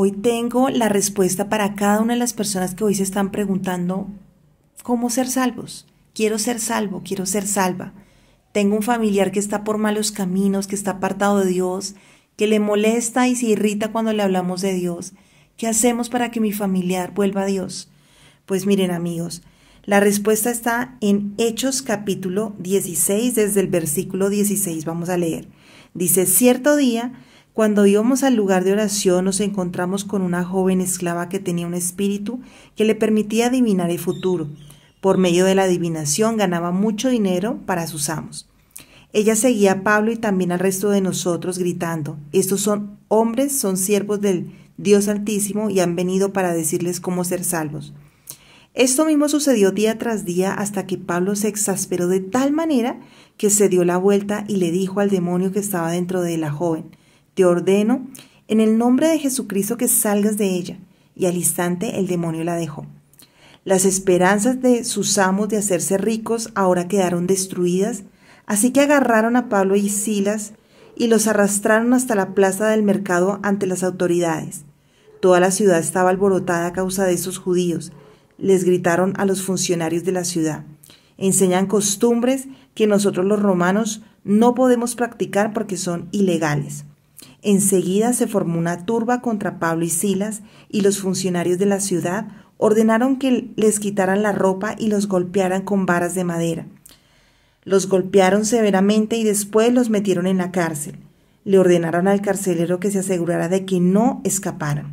Hoy tengo la respuesta para cada una de las personas que hoy se están preguntando cómo ser salvos. Quiero ser salvo, quiero ser salva. Tengo un familiar que está por malos caminos, que está apartado de Dios, que le molesta y se irrita cuando le hablamos de Dios. ¿Qué hacemos para que mi familiar vuelva a Dios? Pues miren amigos, la respuesta está en Hechos capítulo 16, desde el versículo 16, vamos a leer. Dice, cierto día cuando íbamos al lugar de oración nos encontramos con una joven esclava que tenía un espíritu que le permitía adivinar el futuro. Por medio de la adivinación ganaba mucho dinero para sus amos. Ella seguía a Pablo y también al resto de nosotros gritando, estos son hombres, son siervos del Dios Altísimo y han venido para decirles cómo ser salvos. Esto mismo sucedió día tras día hasta que Pablo se exasperó de tal manera que se dio la vuelta y le dijo al demonio que estaba dentro de la joven, te ordeno en el nombre de Jesucristo que salgas de ella. Y al instante el demonio la dejó. Las esperanzas de sus amos de hacerse ricos ahora quedaron destruidas, así que agarraron a Pablo y Silas y los arrastraron hasta la plaza del mercado ante las autoridades. Toda la ciudad estaba alborotada a causa de esos judíos. Les gritaron a los funcionarios de la ciudad. Enseñan costumbres que nosotros los romanos no podemos practicar porque son ilegales. Enseguida se formó una turba contra Pablo y Silas, y los funcionarios de la ciudad ordenaron que les quitaran la ropa y los golpearan con varas de madera. Los golpearon severamente y después los metieron en la cárcel. Le ordenaron al carcelero que se asegurara de que no escaparan.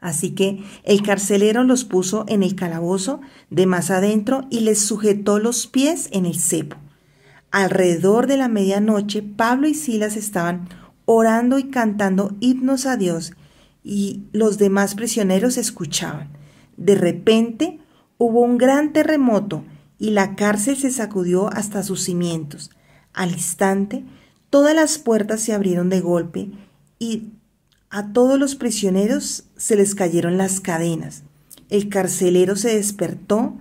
Así que el carcelero los puso en el calabozo de más adentro y les sujetó los pies en el cepo. Alrededor de la medianoche, Pablo y Silas estaban orando y cantando himnos a Dios, y los demás prisioneros escuchaban. De repente hubo un gran terremoto y la cárcel se sacudió hasta sus cimientos. Al instante, todas las puertas se abrieron de golpe y a todos los prisioneros se les cayeron las cadenas. El carcelero se despertó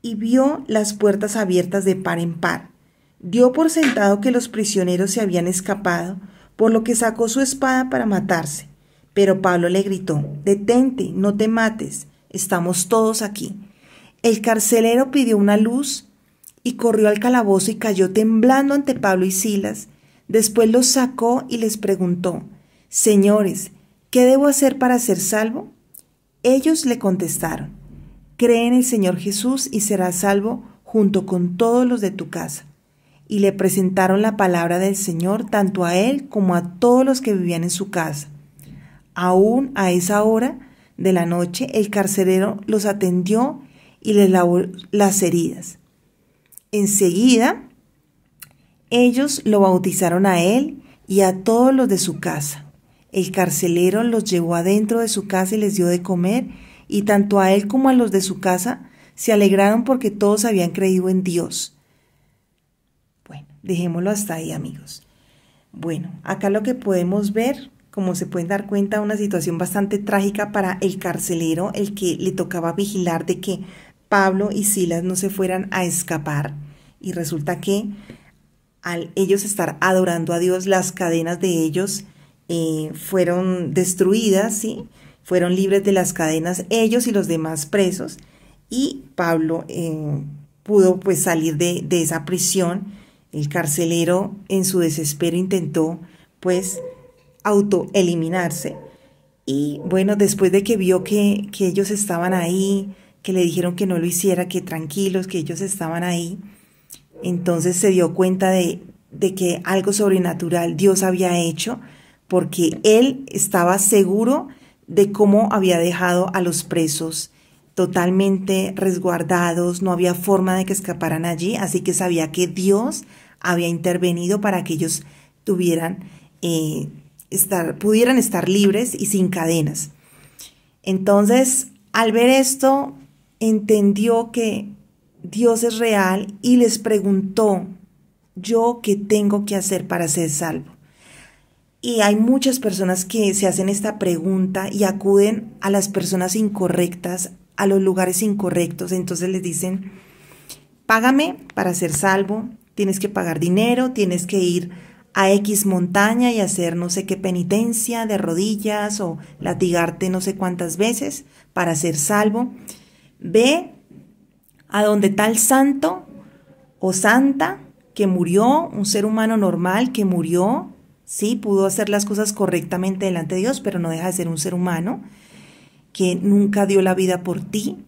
y vio las puertas abiertas de par en par. Dio por sentado que los prisioneros se habían escapado por lo que sacó su espada para matarse. Pero Pablo le gritó, detente, no te mates, estamos todos aquí. El carcelero pidió una luz y corrió al calabozo y cayó temblando ante Pablo y Silas. Después los sacó y les preguntó, Señores, ¿qué debo hacer para ser salvo? Ellos le contestaron, Cree en el Señor Jesús y serás salvo junto con todos los de tu casa y le presentaron la palabra del Señor tanto a él como a todos los que vivían en su casa. Aún a esa hora de la noche el carcelero los atendió y les lavó las heridas. Enseguida ellos lo bautizaron a él y a todos los de su casa. El carcelero los llevó adentro de su casa y les dio de comer, y tanto a él como a los de su casa se alegraron porque todos habían creído en Dios. Dejémoslo hasta ahí, amigos. Bueno, acá lo que podemos ver, como se pueden dar cuenta, una situación bastante trágica para el carcelero, el que le tocaba vigilar de que Pablo y Silas no se fueran a escapar. Y resulta que al ellos estar adorando a Dios, las cadenas de ellos eh, fueron destruidas, ¿sí? fueron libres de las cadenas ellos y los demás presos. Y Pablo eh, pudo pues salir de, de esa prisión el carcelero en su desespero intentó, pues, autoeliminarse. Y bueno, después de que vio que, que ellos estaban ahí, que le dijeron que no lo hiciera, que tranquilos, que ellos estaban ahí, entonces se dio cuenta de, de que algo sobrenatural Dios había hecho, porque él estaba seguro de cómo había dejado a los presos totalmente resguardados, no había forma de que escaparan allí, así que sabía que Dios había intervenido para que ellos tuvieran, eh, estar, pudieran estar libres y sin cadenas. Entonces, al ver esto, entendió que Dios es real y les preguntó, ¿yo qué tengo que hacer para ser salvo? Y hay muchas personas que se hacen esta pregunta y acuden a las personas incorrectas, a los lugares incorrectos. Entonces les dicen, págame para ser salvo, tienes que pagar dinero, tienes que ir a X montaña y hacer no sé qué penitencia de rodillas o latigarte no sé cuántas veces para ser salvo. Ve a donde tal santo o santa que murió, un ser humano normal que murió, sí, pudo hacer las cosas correctamente delante de Dios, pero no deja de ser un ser humano que nunca dio la vida por ti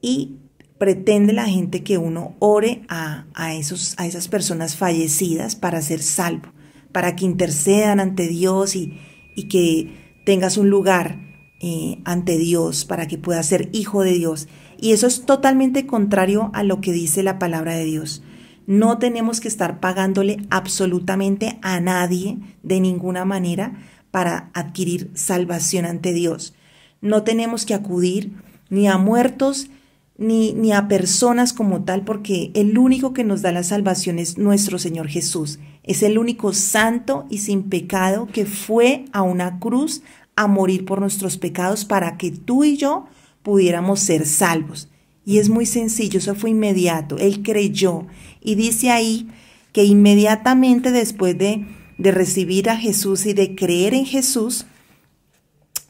y pretende la gente que uno ore a, a, esos, a esas personas fallecidas para ser salvo, para que intercedan ante Dios y, y que tengas un lugar eh, ante Dios, para que puedas ser hijo de Dios. Y eso es totalmente contrario a lo que dice la palabra de Dios. No tenemos que estar pagándole absolutamente a nadie de ninguna manera para adquirir salvación ante Dios. No tenemos que acudir ni a muertos, ni, a personas como tal, porque el único que nos da la salvación es nuestro Señor Jesús. Es el único santo y sin pecado que fue a una cruz a morir por nuestros pecados para que tú y yo pudiéramos ser salvos. Y es muy sencillo, eso fue inmediato. Él creyó y dice ahí que inmediatamente después de, de recibir a Jesús y de creer en Jesús,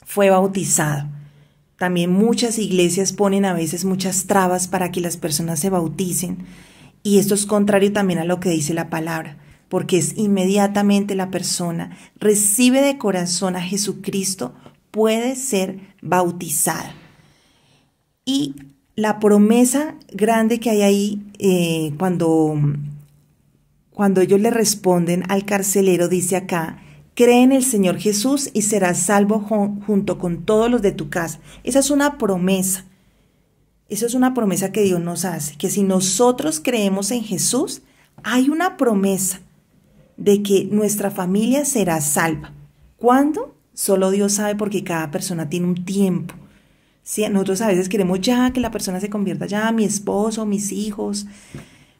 fue bautizado. También muchas iglesias ponen a veces muchas trabas para que las personas se bauticen. Y esto es contrario también a lo que dice la palabra, porque es inmediatamente la persona recibe de corazón a Jesucristo, puede ser bautizada. Y la promesa grande que hay ahí eh, cuando, cuando ellos le responden al carcelero, dice acá, Cree en el Señor Jesús y serás salvo junto con todos los de tu casa. Esa es una promesa. Esa es una promesa que Dios nos hace, que si nosotros creemos en Jesús, hay una promesa de que nuestra familia será salva. ¿Cuándo? Solo Dios sabe porque cada persona tiene un tiempo. Nosotros a veces queremos ya que la persona se convierta ya, mi esposo, mis hijos,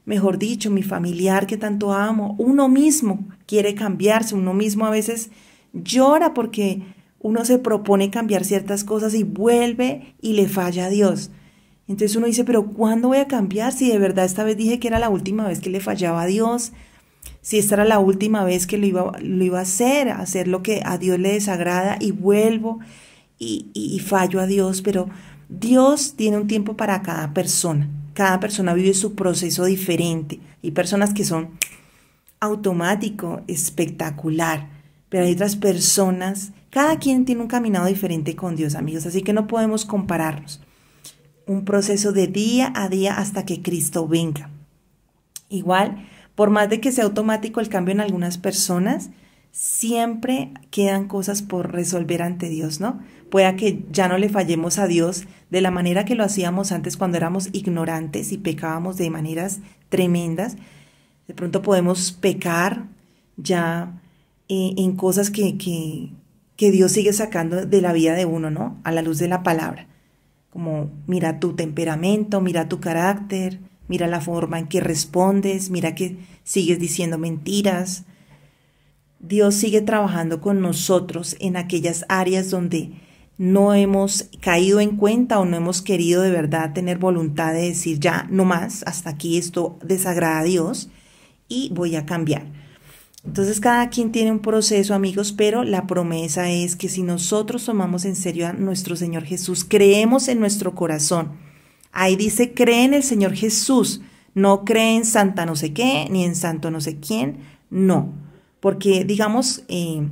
mejor dicho, mi familiar que tanto amo, uno mismo quiere cambiarse, uno mismo a veces llora porque uno se propone cambiar ciertas cosas y vuelve y le falla a Dios. Entonces uno dice, pero ¿cuándo voy a cambiar? Si de verdad esta vez dije que era la última vez que le fallaba a Dios, si esta era la última vez que lo iba, lo iba a hacer, hacer lo que a Dios le desagrada y vuelvo y fallo a Dios, pero Dios tiene un tiempo para cada persona. Cada persona vive su proceso diferente. Hay personas que son automático, espectacular, pero hay otras personas, cada quien tiene un caminado diferente con Dios, amigos, así que no podemos compararnos. Un proceso de día a día hasta que Cristo venga. Igual, por más de que sea automático el cambio en algunas personas, siempre quedan cosas por resolver ante Dios, ¿no? Puede que ya no le fallemos a Dios de la manera que lo hacíamos antes cuando éramos ignorantes y pecábamos de maneras tremendas. De pronto podemos pecar ya eh, en cosas que, que, que Dios sigue sacando de la vida de uno, ¿no? A la luz de la palabra. Como mira tu temperamento, mira tu carácter, mira la forma en que respondes, mira que sigues diciendo mentiras, Dios sigue trabajando con nosotros en aquellas áreas donde no hemos caído en cuenta o no hemos querido de verdad tener voluntad de decir ya, no más, hasta aquí esto desagrada a Dios y voy a cambiar. Entonces cada quien tiene un proceso, amigos, pero la promesa es que si nosotros tomamos en serio a nuestro Señor Jesús, creemos en nuestro corazón. Ahí dice, cree en el Señor Jesús, no cree en Santa no sé qué, ni en Santo no sé quién, no porque digamos, eh,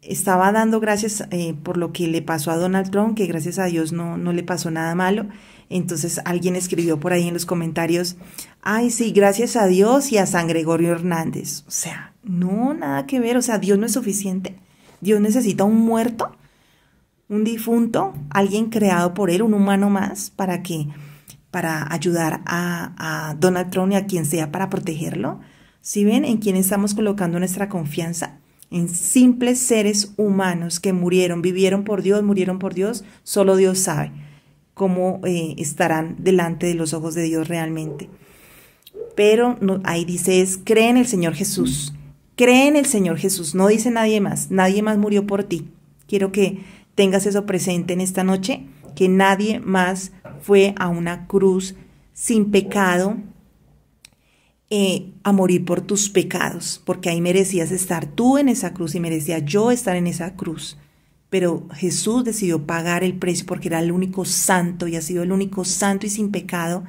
estaba dando gracias eh, por lo que le pasó a Donald Trump, que gracias a Dios no, no le pasó nada malo. Entonces alguien escribió por ahí en los comentarios, ay, sí, gracias a Dios y a San Gregorio Hernández. O sea, no, nada que ver, o sea, Dios no es suficiente. Dios necesita un muerto, un difunto, alguien creado por él, un humano más, para que, para ayudar a, a Donald Trump y a quien sea para protegerlo. Si ven en quién estamos colocando nuestra confianza? En simples seres humanos que murieron, vivieron por Dios, murieron por Dios, solo Dios sabe cómo eh, estarán delante de los ojos de Dios realmente. Pero ahí dice es, cree en el Señor Jesús, cree en el Señor Jesús, no dice nadie más, nadie más murió por ti. Quiero que tengas eso presente en esta noche, que nadie más fue a una cruz sin pecado, eh, a morir por tus pecados, porque ahí merecías estar tú en esa cruz y merecía yo estar en esa cruz. Pero Jesús decidió pagar el precio porque era el único santo y ha sido el único santo y sin pecado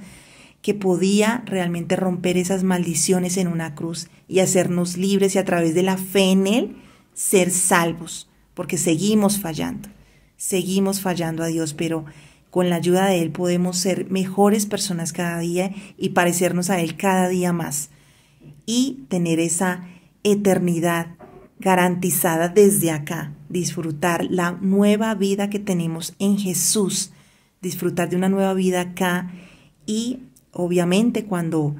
que podía realmente romper esas maldiciones en una cruz y hacernos libres y a través de la fe en Él ser salvos, porque seguimos fallando, seguimos fallando a Dios, pero con la ayuda de Él podemos ser mejores personas cada día y parecernos a Él cada día más y tener esa eternidad garantizada desde acá, disfrutar la nueva vida que tenemos en Jesús, disfrutar de una nueva vida acá y obviamente cuando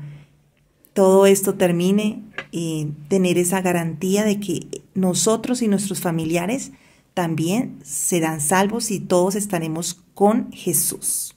todo esto termine, eh, tener esa garantía de que nosotros y nuestros familiares también serán salvos y todos estaremos con Jesús.